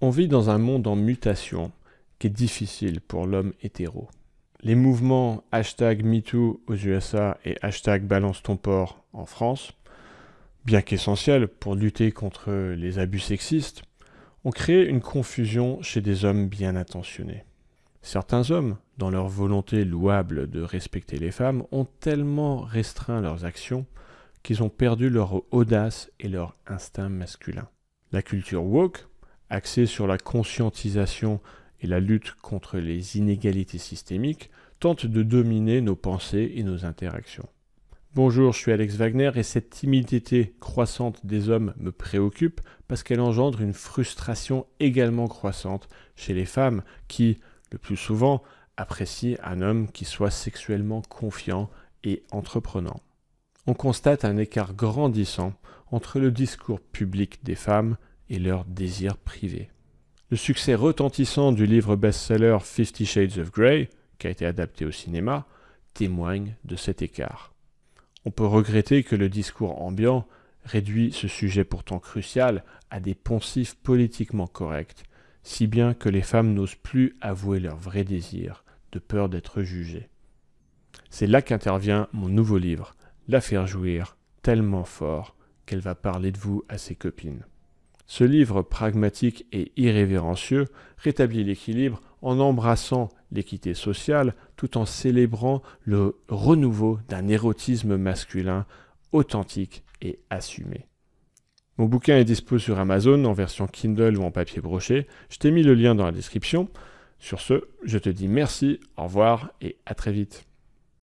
On vit dans un monde en mutation qui est difficile pour l'homme hétéro. Les mouvements hashtag MeToo aux USA et hashtag Balance ton port en France, bien qu'essentiels pour lutter contre les abus sexistes, ont créé une confusion chez des hommes bien intentionnés. Certains hommes, dans leur volonté louable de respecter les femmes, ont tellement restreint leurs actions qu'ils ont perdu leur audace et leur instinct masculin. La culture woke, axée sur la conscientisation et la lutte contre les inégalités systémiques, tente de dominer nos pensées et nos interactions. Bonjour, je suis Alex Wagner et cette timidité croissante des hommes me préoccupe parce qu'elle engendre une frustration également croissante chez les femmes qui, le plus souvent, apprécient un homme qui soit sexuellement confiant et entreprenant. On constate un écart grandissant entre le discours public des femmes et leurs désirs privés. Le succès retentissant du livre best-seller Fifty Shades of Grey, qui a été adapté au cinéma, témoigne de cet écart. On peut regretter que le discours ambiant réduit ce sujet pourtant crucial à des poncifs politiquement corrects, si bien que les femmes n'osent plus avouer leurs vrais désirs, de peur d'être jugées. C'est là qu'intervient mon nouveau livre, La faire jouir tellement fort qu'elle va parler de vous à ses copines. Ce livre pragmatique et irrévérencieux rétablit l'équilibre en embrassant l'équité sociale tout en célébrant le renouveau d'un érotisme masculin authentique et assumé. Mon bouquin est dispo sur Amazon en version Kindle ou en papier broché. Je t'ai mis le lien dans la description. Sur ce, je te dis merci, au revoir et à très vite.